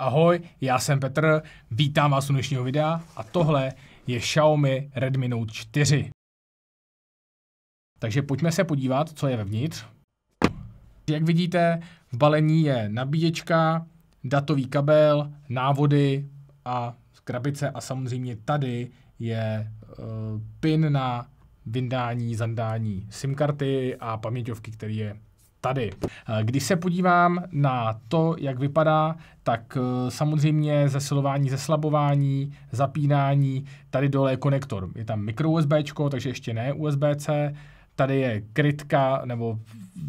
Ahoj, já jsem Petr, vítám vás u dnešního videa a tohle je Xiaomi Redmi Note 4. Takže pojďme se podívat, co je vevnitř. Jak vidíte, v balení je nabíječka, datový kabel, návody a krabice a samozřejmě tady je uh, pin na vyndání, zandání SIM karty a paměťovky, který je tady. Eh, když se podívám na to, jak vypadá, tak eh, samozřejmě zesilování, zeslabování, zapínání, tady dole je konektor. Je tam mikro USB, takže ještě ne USB-C, tady je krytka nebo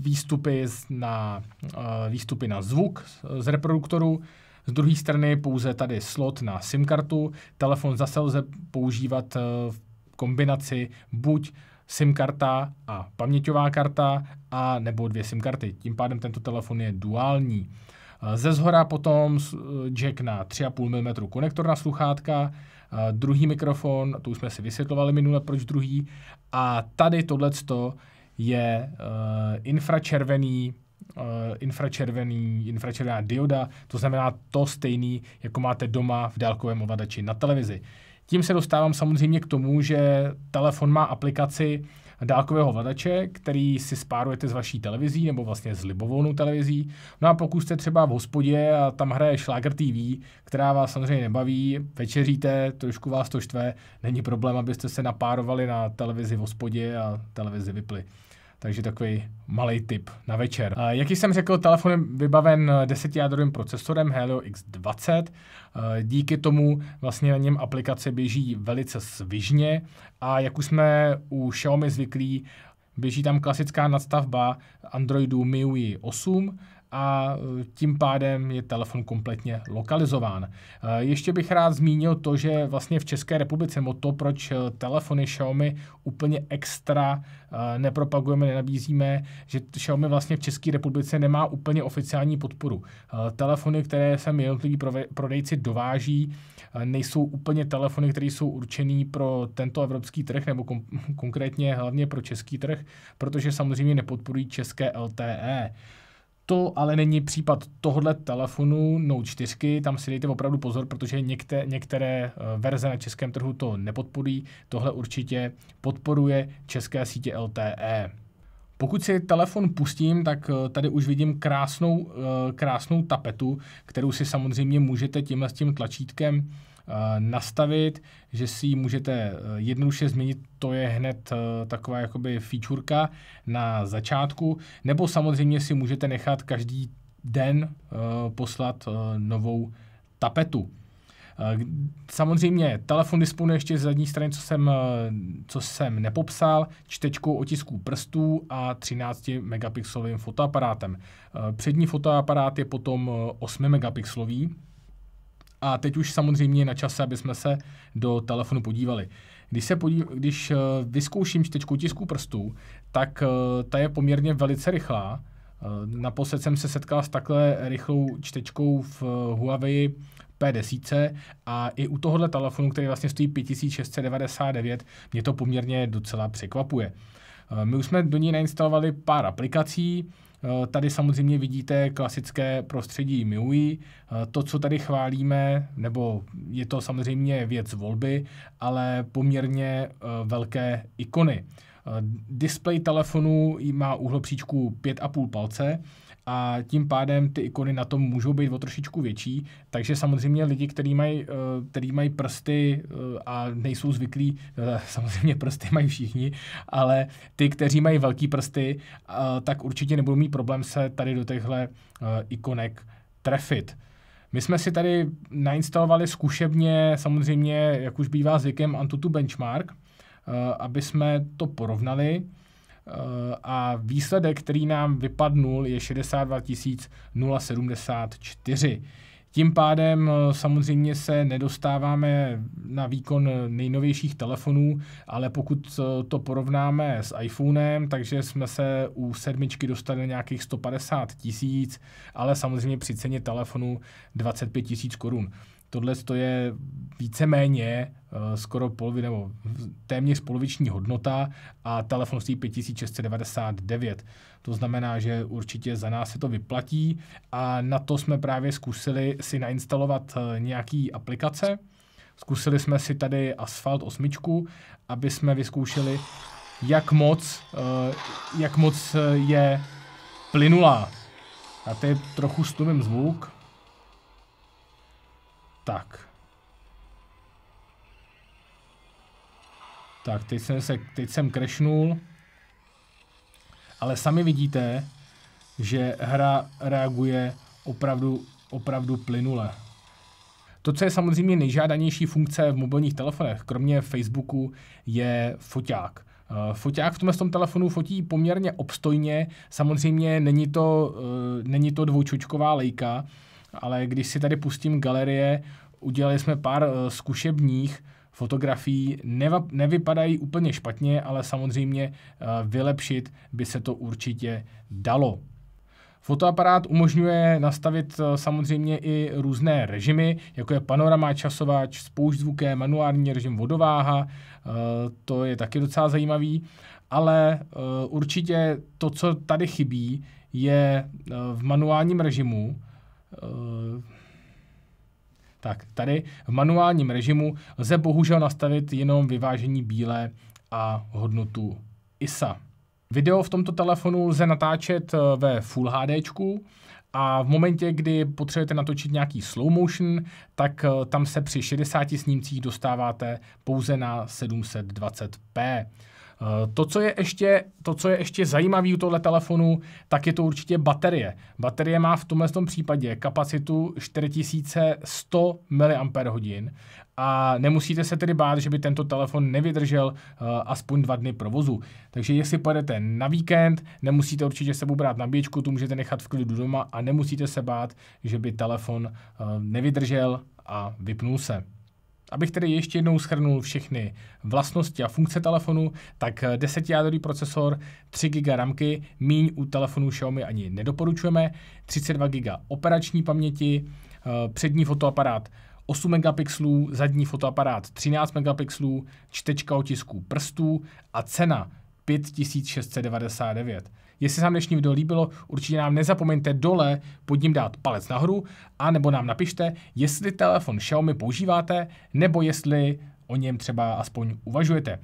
výstupy na, eh, výstupy na zvuk z reproduktoru, z druhé strany pouze tady slot na SIM kartu, telefon zase lze používat v kombinaci buď SIM karta a paměťová karta a nebo dvě SIM karty. Tím pádem tento telefon je duální. Ze zhora potom jack na 3,5 mm konektor na sluchátka, druhý mikrofon, to už jsme si vysvětlovali minule, proč druhý, a tady tohleto je eh, infračervený eh, infračervený, infračervená dioda, to znamená to stejný, jako máte doma v dálkovém ovladači na televizi. Uh, tím se dostávám samozřejmě k tomu, že telefon má aplikaci dálkového vladače, který si spárujete s vaší televizí nebo vlastně s libovolnou televizí. No a pokud jste třeba v hospodě a tam hraje Schlager TV, která vás samozřejmě nebaví, večeříte, trošku vás to štve, není problém, abyste se napárovali na televizi v hospodě a televizi vypli takže takový malý tip na večer. Jak jsem řekl, telefon je vybaven desetijádrovým procesorem Helio X20. Eh, díky tomu vlastně na něm aplikace běží velice svižně a jak už jsme u Xiaomi zvyklí, běží tam klasická nadstavba Androidu MIUI 8, a e, tím pádem je telefon kompletně lokalizován. E, ještě bych rád zmínil to, že vlastně v České republice, nebo to, proč e, telefony Xiaomi úplně extra nepropagujeme, nenabízíme, že Xiaomi vlastně v České republice nemá úplně oficiální podporu. Telefony, které sem jednotliví prodejci dováží, nejsou úplně telefony, které jsou určené pro tento evropský trh, nebo kom- konkrétně hlavně pro český trh, protože samozřejmě nepodporují české LTE. To ale není případ tohohle telefonu Note 4, tam si dejte opravdu pozor, protože některé, některé eh, verze na českém trhu to nepodporují, tohle určitě podporuje české sítě LTE. Pokud si telefon pustím, tak eh, tady už vidím krásnou, eh, krásnou tapetu, kterou si samozřejmě můžete tímhle s tím tlačítkem Eh, nastavit, že si ji můžete eh, jednoduše změnit, to je hned eh, taková jakoby featureka na začátku, nebo samozřejmě si můžete nechat každý den poslat novou tapetu. Samozřejmě telefon disponuje ještě z zadní strany, co jsem, co jsem nepopsal, čtečkou otisků prstů a 13 megapixelovým fotoaparátem. Přední fotoaparát je potom 8 megapixelový, a teď už samozřejmě je na čase, aby jsme se do telefonu podívali. Když, se podí, když eh, vyzkouším čtečku tisku prstů, tak eh, ta je poměrně velice rychlá. Eh, naposled jsem se setkal s takhle rychlou čtečkou v Huawei P10 a i u tohohle telefonu, který vlastně stojí 5699, mě to poměrně docela překvapuje. My už jsme do ní nainstalovali pár aplikací, Eh, tady samozřejmě vidíte klasické prostředí MIUI. Eh, to, co tady chválíme, nebo je to samozřejmě věc volby, ale poměrně eh, velké ikony. Display telefonu má úhlopříčku 5,5 palce, a tím pádem ty ikony na tom můžou být o trošičku větší, takže samozřejmě lidi, kteří mají, eh, který mají prsty eh, a nejsou zvyklí, eh, samozřejmě prsty mají všichni, ale ty, kteří mají velký prsty, tak určitě nebudou mít problém se tady do těchto ikonek trefit. My jsme si tady nainstalovali zkušebně, samozřejmě, jak už bývá zvykem, Antutu Benchmark, aby jsme to porovnali. Eh, a výsledek, který nám vypadnul, je 62 074. Tím pádem eh, samozřejmě se nedostáváme na výkon nejnovějších telefonů, ale pokud eh, to porovnáme s iPhonem, takže jsme se u sedmičky dostali na nějakých 150 tisíc, ale samozřejmě při ceně telefonu 25 tisíc korun. Tohle je víceméně Eh, skoro polovi, nebo téměř poloviční hodnota a telefon stojí 5699. To znamená, že určitě za nás se to vyplatí a na to jsme právě zkusili si nainstalovat eh, nějaký aplikace. Zkusili jsme si tady Asphalt 8, aby jsme vyzkoušeli, jak moc, eh, jak moc je plynulá. A tady trochu stumím zvuk. Tak, Tak, teď jsem, se, teď jsem crashnul. Ale sami vidíte, že hra reaguje opravdu, opravdu plynule. To, co je samozřejmě nejžádanější funkce v mobilních telefonech, kromě Facebooku, je foťák. Eh, foťák v tomhle tom telefonu fotí poměrně obstojně, samozřejmě není to, eh, není to dvoučočková lejka, ale když si tady pustím galerie, udělali jsme pár eh, zkušebních, fotografií nevypadají úplně špatně, ale samozřejmě eh, vylepšit by se to určitě dalo. Fotoaparát umožňuje nastavit eh, samozřejmě i různé režimy, jako je panorama, časováč, spoušť zvuké, manuální režim, vodováha, eh, to je taky docela zajímavý, ale určitě to, co tady chybí, je v manuálním režimu tak tady v manuálním režimu lze bohužel nastavit jenom vyvážení bílé a hodnotu ISA. Video v tomto telefonu lze natáčet eh, ve Full HD a v momentě, kdy potřebujete natočit nějaký slow motion, tak eh, tam se při 60 snímcích dostáváte pouze na 720p. Eh, to, co je ještě, to, co je ještě zajímavé u tohle telefonu, tak je to určitě baterie. Baterie má v tomhle tom případě kapacitu 4100 mAh a nemusíte se tedy bát, že by tento telefon nevydržel uh, aspoň dva dny provozu. Takže jestli pojedete na víkend, nemusíte určitě sebou brát nabíječku, tu můžete nechat v klidu doma a nemusíte se bát, že by telefon uh, nevydržel a vypnul se. Abych tedy ještě jednou schrnul všechny vlastnosti a funkce telefonu, tak 10-jádrový eh, procesor, 3 GB ramky, míň u telefonu Xiaomi ani nedoporučujeme, 32 GB operační paměti, eh, přední fotoaparát 8 megapixelů, zadní fotoaparát 13 megapixelů, čtečka otisků prstů a cena 5699. Jestli se vám dnešní video líbilo, určitě nám nezapomeňte dole pod ním dát palec nahoru, a nebo nám napište, jestli telefon Xiaomi používáte, nebo jestli o něm třeba aspoň uvažujete.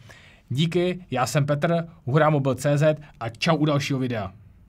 Díky, já jsem Petr, hurá mobil.cz a čau u dalšího videa.